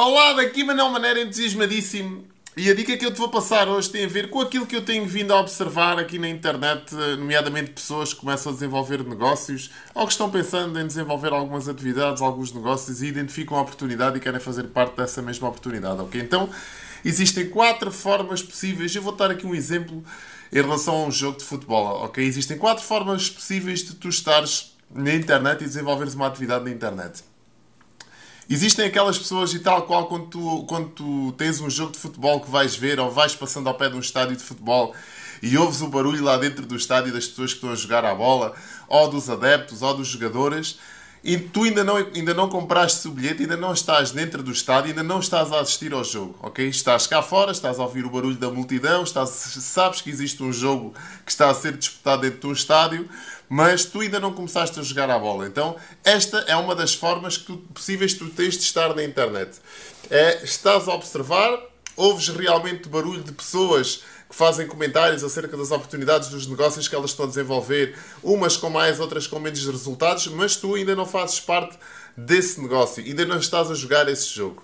Olá, daqui Manuel Maneira entusiasmadíssimo. E a dica que eu te vou passar hoje tem a ver com aquilo que eu tenho vindo a observar aqui na internet, eh, nomeadamente pessoas que começam a desenvolver negócios ou que estão pensando em desenvolver algumas atividades, alguns negócios e identificam a oportunidade e querem fazer parte dessa mesma oportunidade, ok? Então, existem quatro formas possíveis. Eu vou dar aqui um exemplo em relação a um jogo de futebol, ok? Existem quatro formas possíveis de tu estares na internet e desenvolveres uma atividade na internet. Existem aquelas pessoas e tal qual quando tu, quando tu tens um jogo de futebol que vais ver ou vais passando ao pé de um estádio de futebol e ouves o barulho lá dentro do estádio das pessoas que estão a jogar a bola, ou dos adeptos, ou dos jogadores, e tu ainda não, ainda não compraste o bilhete, ainda não estás dentro do estádio, ainda não estás a assistir ao jogo, ok? Estás cá fora, estás a ouvir o barulho da multidão, estás, sabes que existe um jogo que está a ser disputado dentro de um estádio, mas tu ainda não começaste a jogar a bola. Então, esta é uma das formas que tu, possíveis que tu tens de estar na internet. É, estás a observar, ouves realmente barulho de pessoas que fazem comentários acerca das oportunidades dos negócios que elas estão a desenvolver, umas com mais, outras com menos resultados, mas tu ainda não fazes parte desse negócio, ainda não estás a jogar esse jogo.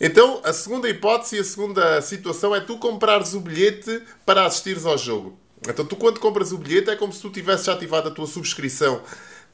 Então, a segunda hipótese e a segunda situação é tu comprares o bilhete para assistires ao jogo. Então, tu quando compras o bilhete é como se tu tivesses ativado a tua subscrição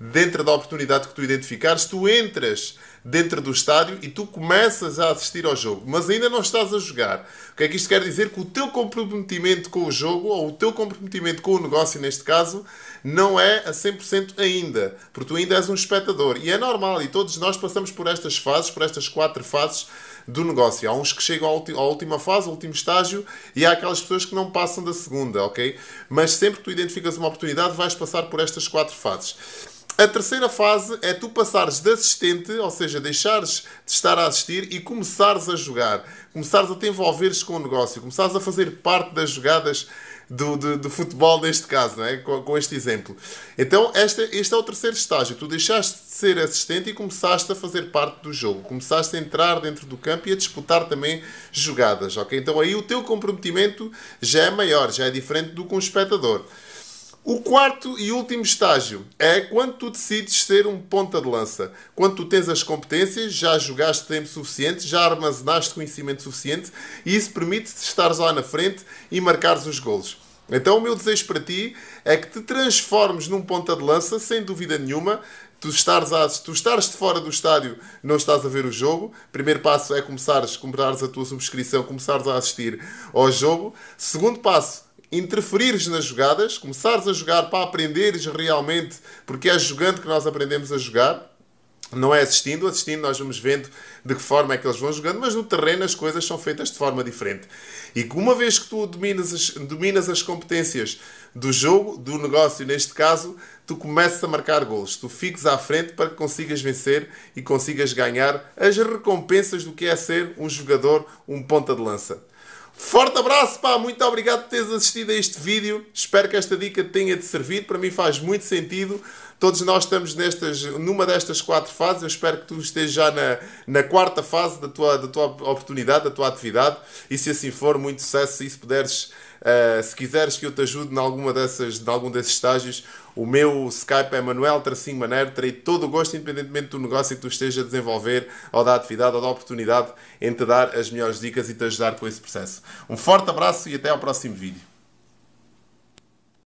dentro da oportunidade que tu identificares, tu entras dentro do estádio e tu começas a assistir ao jogo, mas ainda não estás a jogar. O que é que isto quer dizer? Que o teu comprometimento com o jogo, ou o teu comprometimento com o negócio neste caso, não é a 100% ainda, porque tu ainda és um espectador. E é normal, e todos nós passamos por estas fases, por estas quatro fases do negócio. Há uns que chegam à, última fase, ao último estágio, e há aquelas pessoas que não passam da segunda, ok? Mas sempre que tu identificas uma oportunidade, vais passar por estas quatro fases. A terceira fase é tu passares de assistente, ou seja, deixares de estar a assistir e começares a jogar. Começares a te envolveres com o negócio, começares a fazer parte das jogadas do, do, do, futebol neste caso, não é? com, com este exemplo. Então, este, este é o terceiro estágio. Tu deixaste de ser assistente e começaste a fazer parte do jogo. Começaste a entrar dentro do campo e a disputar também jogadas. Então aí o teu comprometimento já é maior, já é diferente do que um espectador. O quarto e último estágio é quando tu decides ser um ponta de lança. Quando tu tens as competências, já jogaste tempo suficiente, já armazenaste conhecimento suficiente e isso permite-te estar lá na frente e marcares os golos. Então o meu desejo para ti é que te transformes num ponta de lança, sem dúvida nenhuma. Tu estares, a, tu estares de fora do estádio, não estás a ver o jogo. Primeiro passo é começares, comprares a tua subscrição, começares a assistir ao jogo. Segundo passo, interferires nas jogadas, começares a jogar para aprenderes realmente, porque é jogando que nós aprendemos a jogar. Não é assistindo, assistindo nós vamos vendo de que forma é que eles vão jogando, mas no terreno as coisas são feitas de forma diferente. E uma vez que tu dominas as, dominas as competências do jogo, do negócio neste caso, tu começas a marcar golos, tu fiques à frente para que consigas vencer e consigas ganhar as recompensas do que é ser um jogador, um ponta de lança. Forte abraço, pá! Muito obrigado por teres assistido a este vídeo. Espero que esta dica tenha-te servido. Para mim faz muito sentido. Todos nós estamos nestas, numa destas quatro fases. Eu espero que tu estejas já na, na quarta fase da tua, da tua oportunidade, da tua atividade. E se assim for, muito sucesso. E se puderes eh, se quiseres que eu te ajude em, alguma dessas, em algum desses estágios, o meu Skype é Manuel Tracinho Manero, Terei todo o gosto, independentemente do negócio que tu esteja a desenvolver, ou da atividade, ou da oportunidade, em te dar as melhores dicas e te ajudar com esse processo. Um forte abraço e até ao próximo vídeo.